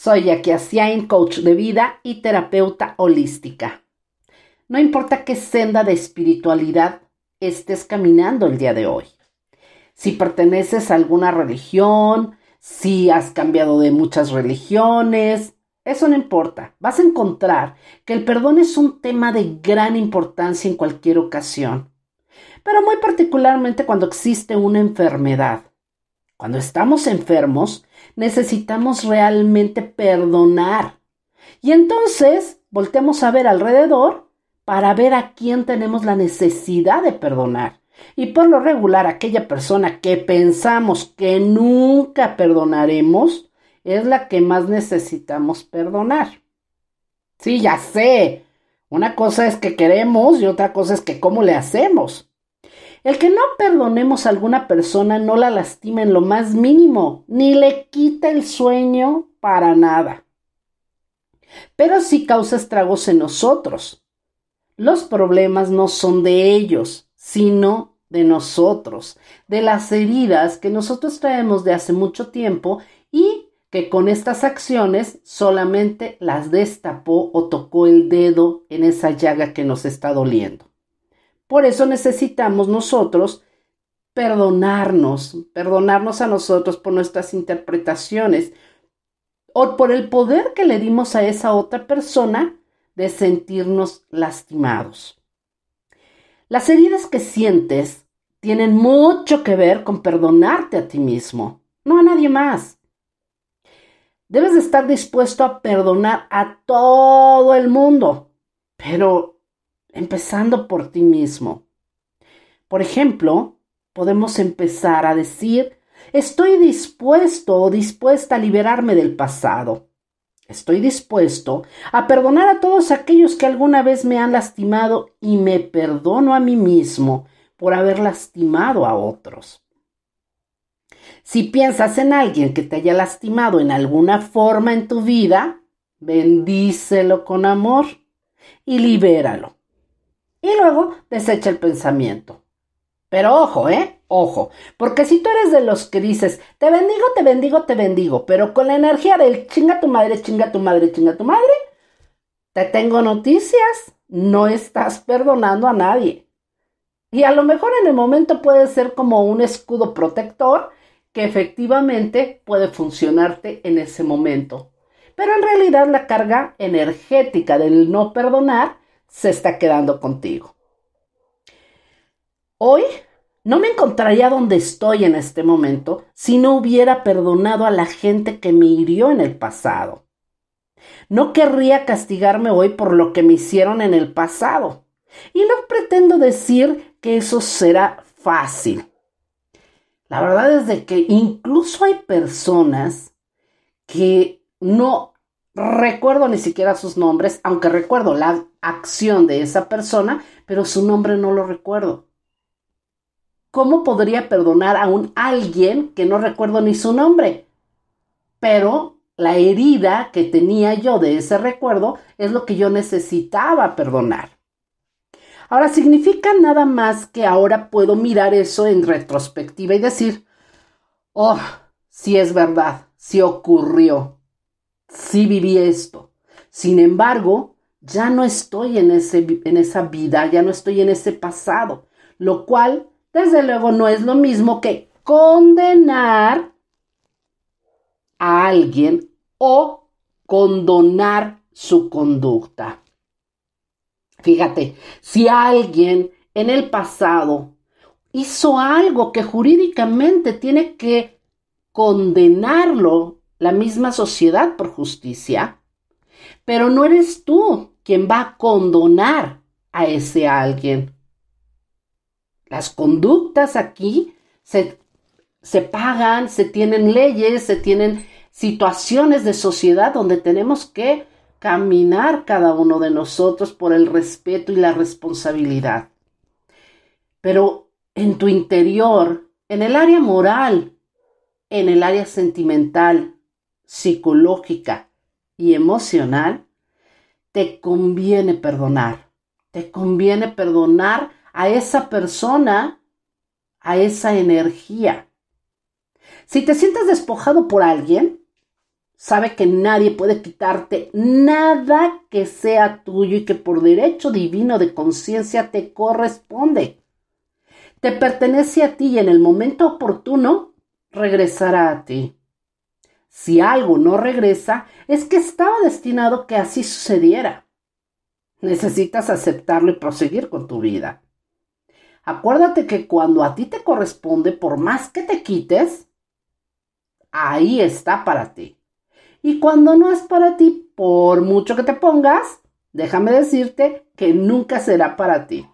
Soy Jackie Asiain, coach de vida y terapeuta holística. No importa qué senda de espiritualidad estés caminando el día de hoy. Si perteneces a alguna religión, si has cambiado de muchas religiones, eso no importa. Vas a encontrar que el perdón es un tema de gran importancia en cualquier ocasión, pero muy particularmente cuando existe una enfermedad. Cuando estamos enfermos, necesitamos realmente perdonar. Y entonces voltemos a ver alrededor para ver a quién tenemos la necesidad de perdonar. Y por lo regular, aquella persona que pensamos que nunca perdonaremos es la que más necesitamos perdonar. Sí, ya sé. Una cosa es que queremos y otra cosa es que cómo le hacemos. El que no perdonemos a alguna persona no la lastima en lo más mínimo, ni le quita el sueño para nada. Pero sí causa estragos en nosotros. Los problemas no son de ellos, sino de nosotros, de las heridas que nosotros traemos de hace mucho tiempo y que con estas acciones solamente las destapó o tocó el dedo en esa llaga que nos está doliendo. Por eso necesitamos nosotros perdonarnos, perdonarnos a nosotros por nuestras interpretaciones o por el poder que le dimos a esa otra persona de sentirnos lastimados. Las heridas que sientes tienen mucho que ver con perdonarte a ti mismo, no a nadie más. Debes estar dispuesto a perdonar a todo el mundo, pero empezando por ti mismo. Por ejemplo, podemos empezar a decir, estoy dispuesto o dispuesta a liberarme del pasado. Estoy dispuesto a perdonar a todos aquellos que alguna vez me han lastimado y me perdono a mí mismo por haber lastimado a otros. Si piensas en alguien que te haya lastimado en alguna forma en tu vida, bendícelo con amor y libéralo y luego desecha el pensamiento. Pero ojo, ¿eh? Ojo, porque si tú eres de los que dices, te bendigo, te bendigo, te bendigo, pero con la energía del chinga tu madre, chinga tu madre, chinga tu madre, te tengo noticias, no estás perdonando a nadie. Y a lo mejor en el momento puede ser como un escudo protector que efectivamente puede funcionarte en ese momento. Pero en realidad la carga energética del no perdonar se está quedando contigo. Hoy no me encontraría donde estoy en este momento si no hubiera perdonado a la gente que me hirió en el pasado. No querría castigarme hoy por lo que me hicieron en el pasado. Y no pretendo decir que eso será fácil. La verdad es de que incluso hay personas que no recuerdo ni siquiera sus nombres, aunque recuerdo la acción de esa persona, pero su nombre no lo recuerdo. ¿Cómo podría perdonar a un alguien que no recuerdo ni su nombre? Pero la herida que tenía yo de ese recuerdo es lo que yo necesitaba perdonar. Ahora, significa nada más que ahora puedo mirar eso en retrospectiva y decir, oh, si es verdad, si ocurrió, sí viví esto. Sin embargo, ya no estoy en, ese, en esa vida, ya no estoy en ese pasado, lo cual, desde luego, no es lo mismo que condenar a alguien o condonar su conducta. Fíjate, si alguien en el pasado hizo algo que jurídicamente tiene que condenarlo la misma sociedad por justicia, pero no eres tú quien va a condonar a ese alguien. Las conductas aquí se, se pagan, se tienen leyes, se tienen situaciones de sociedad donde tenemos que caminar cada uno de nosotros por el respeto y la responsabilidad. Pero en tu interior, en el área moral, en el área sentimental, psicológica y emocional, te conviene perdonar. Te conviene perdonar a esa persona, a esa energía. Si te sientes despojado por alguien, sabe que nadie puede quitarte nada que sea tuyo y que por derecho divino de conciencia te corresponde. Te pertenece a ti y en el momento oportuno regresará a ti. Si algo no regresa, es que estaba destinado que así sucediera. Necesitas aceptarlo y proseguir con tu vida. Acuérdate que cuando a ti te corresponde, por más que te quites, ahí está para ti. Y cuando no es para ti, por mucho que te pongas, déjame decirte que nunca será para ti.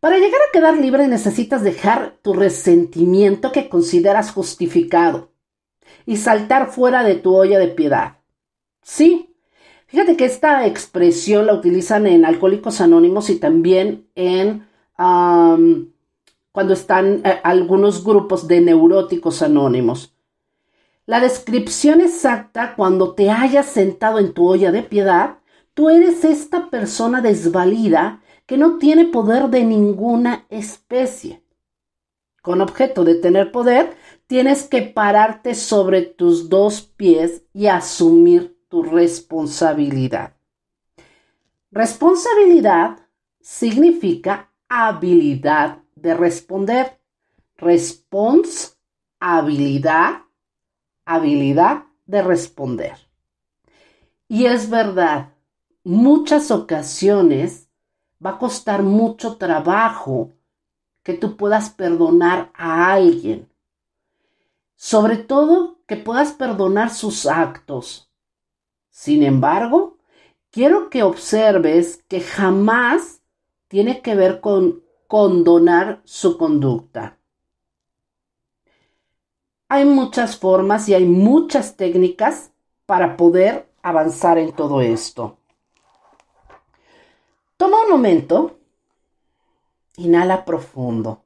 Para llegar a quedar libre necesitas dejar tu resentimiento que consideras justificado y saltar fuera de tu olla de piedad. Sí. Fíjate que esta expresión la utilizan en Alcohólicos Anónimos y también en cuando están eh, algunos grupos de neuróticos anónimos. La descripción exacta cuando te hayas sentado en tu olla de piedad, tú eres esta persona desvalida que no tiene poder de ninguna especie. Con objeto de tener poder, Tienes que pararte sobre tus dos pies y asumir tu responsabilidad. Responsabilidad significa habilidad de responder. Responsabilidad, habilidad, habilidad de responder. Y es verdad, muchas ocasiones va a costar mucho trabajo que tú puedas perdonar a alguien sobre todo que puedas perdonar sus actos. Sin embargo, quiero que observes que jamás tiene que ver con condonar su conducta. Hay muchas formas y hay muchas técnicas para poder avanzar en todo esto. Toma un momento, inhala profundo.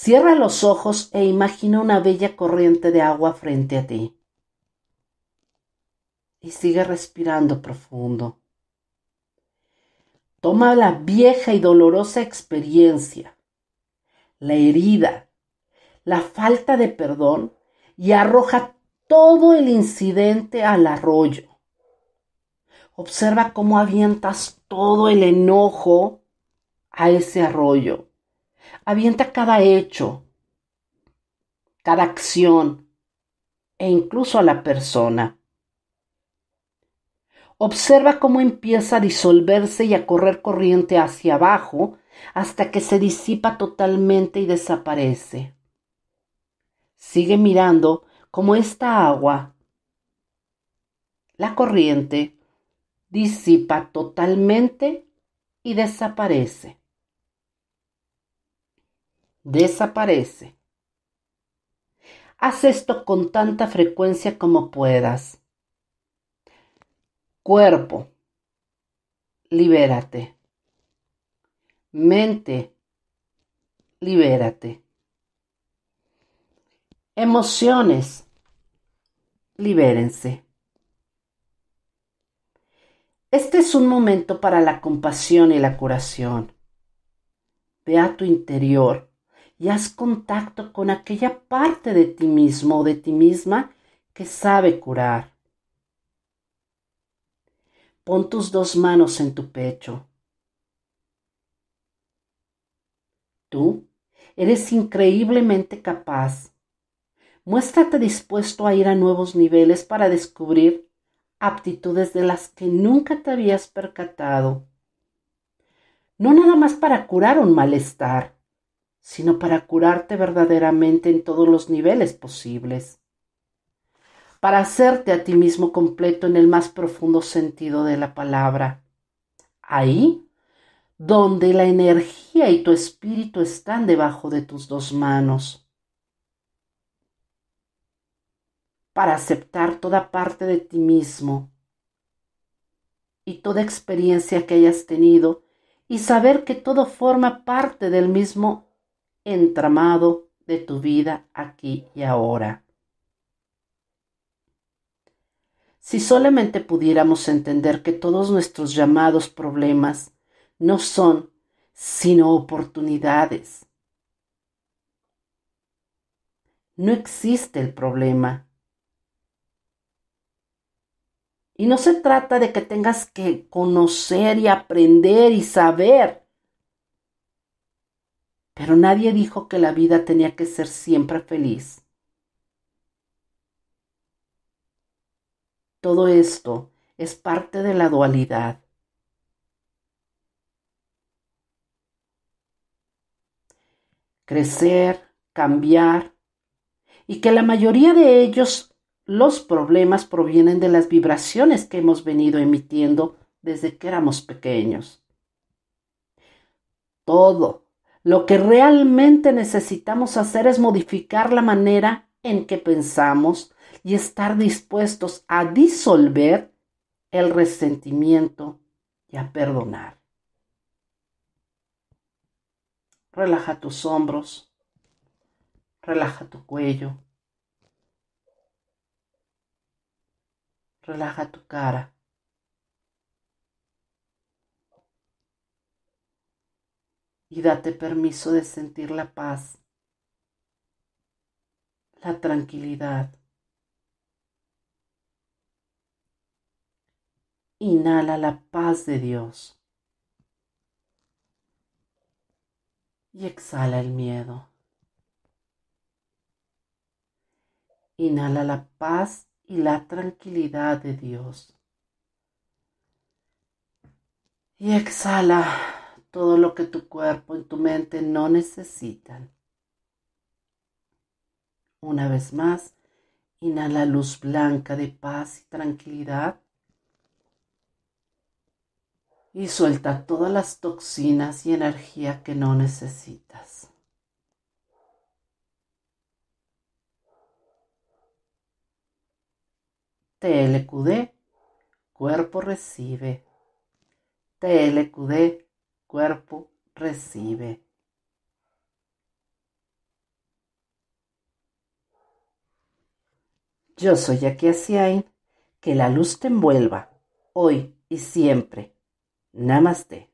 Cierra los ojos e imagina una bella corriente de agua frente a ti. Y sigue respirando profundo. Toma la vieja y dolorosa experiencia, la herida, la falta de perdón y arroja todo el incidente al arroyo. Observa cómo avientas todo el enojo a ese arroyo Avienta cada hecho, cada acción e incluso a la persona. Observa cómo empieza a disolverse y a correr corriente hacia abajo hasta que se disipa totalmente y desaparece. Sigue mirando cómo esta agua, la corriente, disipa totalmente y desaparece desaparece. Haz esto con tanta frecuencia como puedas. Cuerpo, libérate. Mente, libérate. Emociones, libérense. Este es un momento para la compasión y la curación. Ve a tu interior y haz contacto con aquella parte de ti mismo o de ti misma que sabe curar. Pon tus dos manos en tu pecho. Tú eres increíblemente capaz. Muéstrate dispuesto a ir a nuevos niveles para descubrir aptitudes de las que nunca te habías percatado. No nada más para curar un malestar, sino para curarte verdaderamente en todos los niveles posibles, para hacerte a ti mismo completo en el más profundo sentido de la palabra. Ahí, donde la energía y tu espíritu están debajo de tus dos manos. para aceptar toda parte de ti mismo y toda experiencia que hayas tenido y saber que todo forma parte del mismo entramado de tu vida aquí y ahora. Si solamente pudiéramos entender que todos nuestros llamados problemas no son sino oportunidades. No existe el problema. Y no se trata de que tengas que conocer y aprender y saber pero nadie dijo que la vida tenía que ser siempre feliz. Todo esto es parte de la dualidad. Crecer, cambiar, y que la mayoría de ellos los problemas provienen de las vibraciones que hemos venido emitiendo desde que éramos pequeños. Todo lo que realmente necesitamos hacer es modificar la manera en que pensamos y estar dispuestos a disolver el resentimiento y a perdonar. Relaja tus hombros, relaja tu cuello, relaja tu cara. y date permiso de sentir la paz, la tranquilidad. Inhala la paz de Dios y exhala el miedo. Inhala la paz y la tranquilidad de Dios. Y exhala todo lo que tu cuerpo y tu mente no necesitan. Una vez más, inhala luz blanca de paz y tranquilidad y suelta todas las toxinas y energía que no necesitas. TLQD, cuerpo recibe. TLQD, cuerpo recibe. Yo soy aquí que la luz te envuelva, hoy y siempre. Namaste.